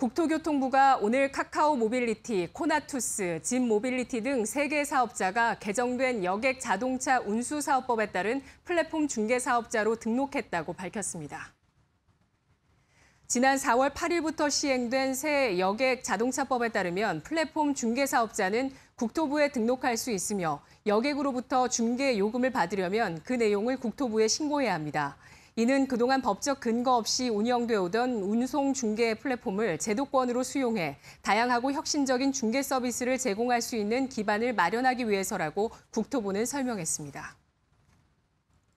국토교통부가 오늘 카카오 모빌리티, 코나투스, 진 모빌리티 등 3개 사업자가 개정된 여객 자동차 운수 사업법에 따른 플랫폼 중개 사업자로 등록했다고 밝혔습니다. 지난 4월 8일부터 시행된 새 여객 자동차법에 따르면 플랫폼 중개 사업자는 국토부에 등록할 수 있으며 여객으로부터 중개 요금을 받으려면 그 내용을 국토부에 신고해야 합니다. 이는 그동안 법적 근거 없이 운영되어 오던 운송 중개 플랫폼을 제도권으로 수용해 다양하고 혁신적인 중개 서비스를 제공할 수 있는 기반을 마련하기 위해서라고 국토부는 설명했습니다.